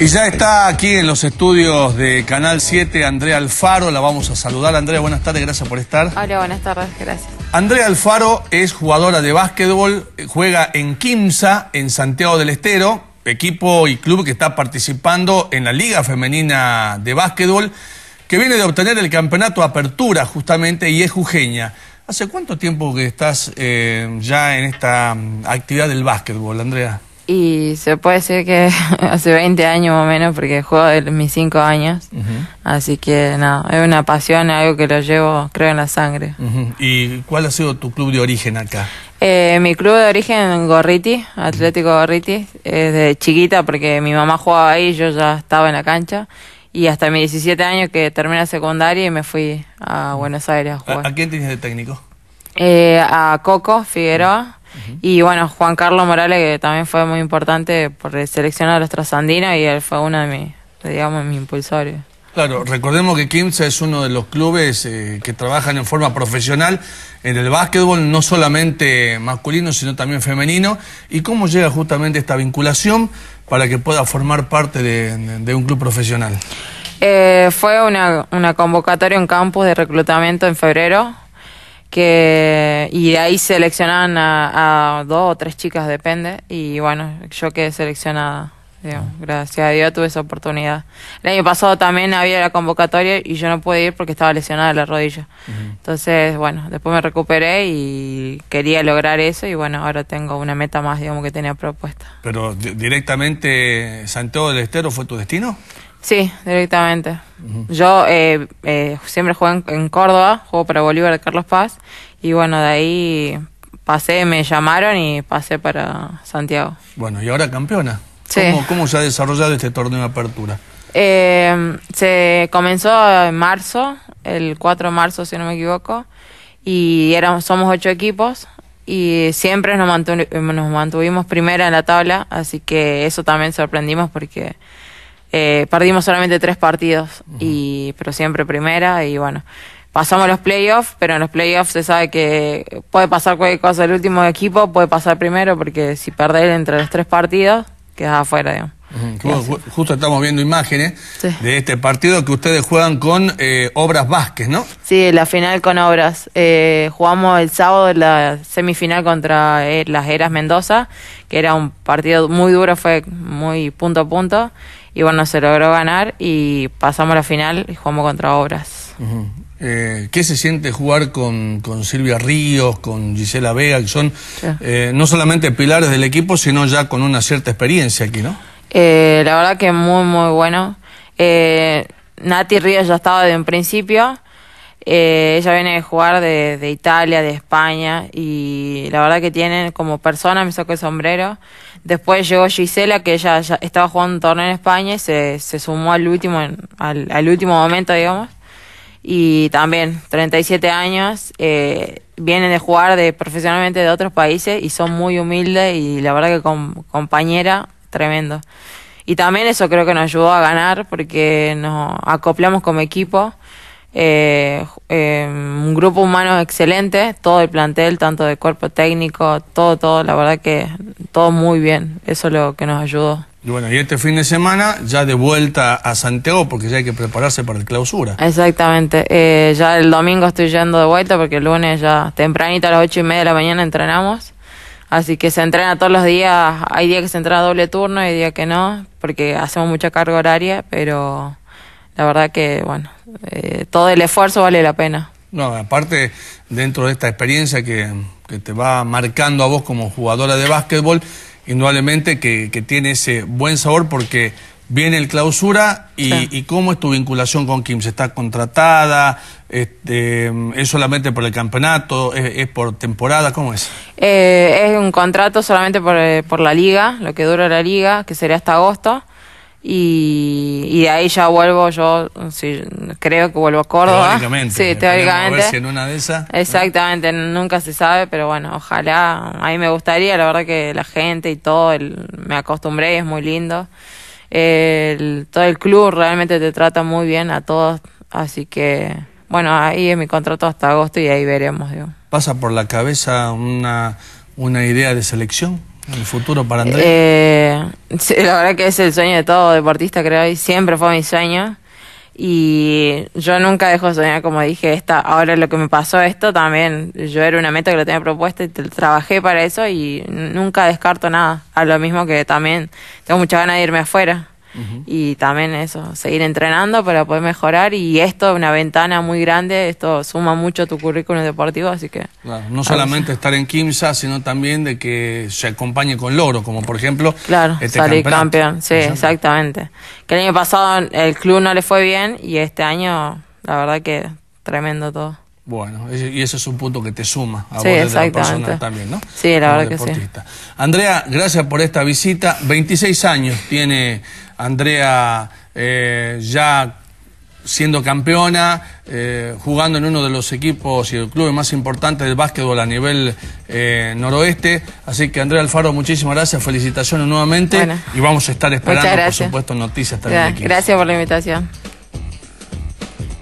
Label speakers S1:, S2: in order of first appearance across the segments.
S1: Y ya está aquí en los estudios de Canal 7 Andrea Alfaro, la vamos a saludar. Andrea, buenas tardes, gracias por estar. Hola, buenas tardes, gracias. Andrea Alfaro es jugadora de básquetbol, juega en Quimsa, en Santiago del Estero, equipo y club que está participando en la Liga Femenina de Básquetbol, que viene de obtener el campeonato Apertura justamente y es jujeña. ¿Hace cuánto tiempo que estás eh, ya en esta actividad del básquetbol, Andrea?
S2: Y se puede decir que hace 20 años o menos, porque juego desde mis 5 años. Así que no, es una pasión, algo que lo llevo, creo, en la sangre.
S1: ¿Y cuál ha sido tu club de origen acá?
S2: Eh, mi club de origen, Gorriti, Atlético Gorriti, es de chiquita porque mi mamá jugaba ahí, yo ya estaba en la cancha. Y hasta mis 17 años que terminé secundaria y me fui a Buenos Aires a
S1: jugar. ¿A, quién tenías de técnico?
S2: Eh, a Coco Figueroa y bueno, Juan Carlos Morales, que también fue muy importante por seleccionar a los trasandinos y él fue uno de mis, digamos, mis impulsores.
S1: Claro, recordemos que Quimsa es uno de los clubes eh, que trabajan en forma profesional en el básquetbol, no solamente masculino, sino también femenino. ¿Y cómo llega justamente esta vinculación para que pueda formar parte de, un club profesional?
S2: Eh, fue una, una convocatoria en campus de reclutamiento en febrero que y de ahí seleccionaban a, dos o tres chicas, depende, y bueno, yo quedé seleccionada. Gracias a Dios tuve esa oportunidad. El año pasado también había la convocatoria y yo no pude ir porque estaba lesionada la rodilla. Entonces, bueno, después me recuperé y quería lograr eso y bueno, ahora tengo una meta más, digamos, que tenía propuesta.
S1: ¿Pero directamente Santiago del Estero fue tu destino?
S2: Sí, directamente. Yo eh, eh, siempre jugué en, Córdoba, juego para Bolívar de Carlos Paz, y bueno, de ahí pasé, me llamaron y pasé para Santiago.
S1: Bueno, y ahora campeona. Sí. ¿Cómo, ¿Cómo, se ha desarrollado este torneo de apertura?
S2: Eh, se comenzó en marzo, el 4 de marzo, si no me equivoco, y somos ocho equipos, y siempre nos, nos mantuvimos primera en la tabla, así que eso también sorprendimos porque eh, perdimos solamente tres partidos, y, pero siempre primera y bueno. Pasamos los playoffs, pero en los playoffs se sabe que puede pasar cualquier cosa. El último equipo puede pasar primero porque si perder entre los tres partidos, queda afuera, digamos.
S1: Justo estamos viendo imágenes de este partido que ustedes juegan con eh, Obras Vázquez, ¿no?
S2: Sí, la final con Obras. Eh, jugamos el sábado la semifinal contra eh, las Heras Mendoza, que era un partido muy duro, fue muy punto a punto. Y bueno, se logró ganar y pasamos la final y jugamos contra Obras.
S1: ¿Qué se siente jugar con, Silvia Ríos, con Gisela Vega, que son no solamente pilares del equipo, sino ya con una cierta experiencia aquí, ¿no?
S2: Eh, la verdad que muy, muy bueno. Eh, Nati Ríos ya estaba de un principio. Eh, ella viene de jugar de, de, Italia, de España, y la verdad que tienen como persona, me sacó el sombrero. Después llegó Gisela, que ella ya estaba jugando un torneo en España y se, sumó al último, al, último momento, digamos. Y también, 37 años, eh, vienen de jugar de profesionalmente de otros países y son muy humildes y la verdad que compañera tremendo. Y también eso creo que nos ayudó a ganar porque nos acoplamos como equipo. Eh, eh, un grupo humano excelente, todo el plantel, tanto de cuerpo técnico, todo, todo, la verdad que todo muy bien, eso es lo que nos ayudó.
S1: Y bueno, y este fin de semana ya de vuelta a Santiago porque ya hay que prepararse para el clausura.
S2: Exactamente, eh, ya el domingo estoy yendo de vuelta porque el lunes ya tempranito a las ocho y media de la mañana entrenamos Así que se entrena todos los días, hay días que se entrena doble turno, hay días que no, porque hacemos mucha carga horaria, pero la verdad que, bueno, eh, todo el esfuerzo vale la pena.
S1: No, aparte, dentro de esta experiencia que, te va marcando a vos como jugadora de básquetbol, indudablemente que, tiene ese buen sabor porque viene el clausura y, cómo es tu vinculación con Kim. ¿Se está contratada? Este, ¿Es solamente por el campeonato? es por temporada? ¿Cómo es?
S2: Eh, es un contrato solamente eh, por, la liga, lo que dura la liga, que sería hasta agosto. Y, de ahí ya vuelvo yo, sí, creo que vuelvo a Córdoba. Teóricamente. Sí, eh, en una de esas. Exactamente, nunca se sabe, pero bueno, ojalá. A mí me gustaría, la verdad que la gente y todo, me acostumbré es muy lindo. todo el club realmente te trata muy bien a todos, así que bueno, ahí en mi contrato hasta agosto y ahí veremos.
S1: ¿Pasa por la cabeza una, una idea de selección? ¿El futuro para Andrés? Eh,
S2: la verdad que es el sueño de todo deportista, creo, y siempre fue mi sueño. Y yo nunca dejo de soñar, como dije, esta, ahora lo que me pasó esto también, yo era una meta que lo tenía propuesta y trabajé para eso y nunca descarto nada. A lo mismo que también tengo mucha ganas de irme afuera y también eso, seguir entrenando para poder mejorar y esto es una ventana muy grande, esto suma mucho a tu currículum deportivo, así que...
S1: no solamente estar en Kimsa, sino también de que se acompañe con logro como por ejemplo... Claro, este salir campeón, sí,
S2: exactamente. Que el año pasado el club no le fue bien y este año, la verdad que tremendo todo.
S1: Bueno, y ese es un punto que te suma a vos de la persona también, ¿no? Sí, la verdad que sí. Andrea, gracias por esta visita. 26 años tiene Andrea eh, ya siendo campeona, eh, jugando en uno de los equipos y el club más importantes del básquetbol a nivel eh, noroeste. Así que Andrea Alfaro, muchísimas gracias, felicitaciones nuevamente y vamos a estar esperando, por supuesto, noticias también. Gracias,
S2: por la invitación.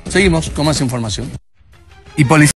S1: Seguimos con más información. Y